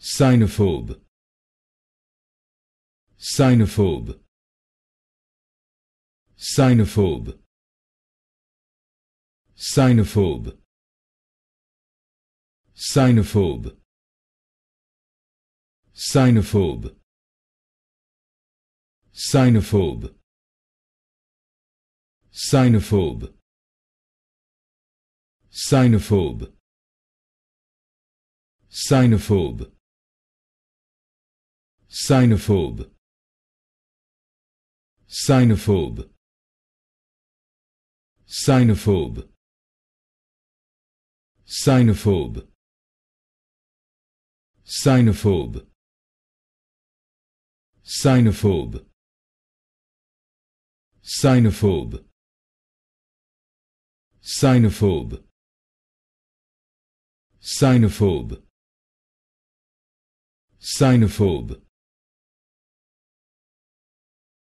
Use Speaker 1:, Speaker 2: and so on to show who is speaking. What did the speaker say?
Speaker 1: Sinophobe. Sinophobe. Sinophobe. Sinophobe. Sinophobe. Sinophobe. Sinophobe. Sinophobe. Sinophobe. Sinophobe. Sinophobe. Sinophobe. Sinophobe. Sinophobe. Sinophobe. Sinophobe. Sinophobe. Sinophobe. Sinophobe. Sinophobe.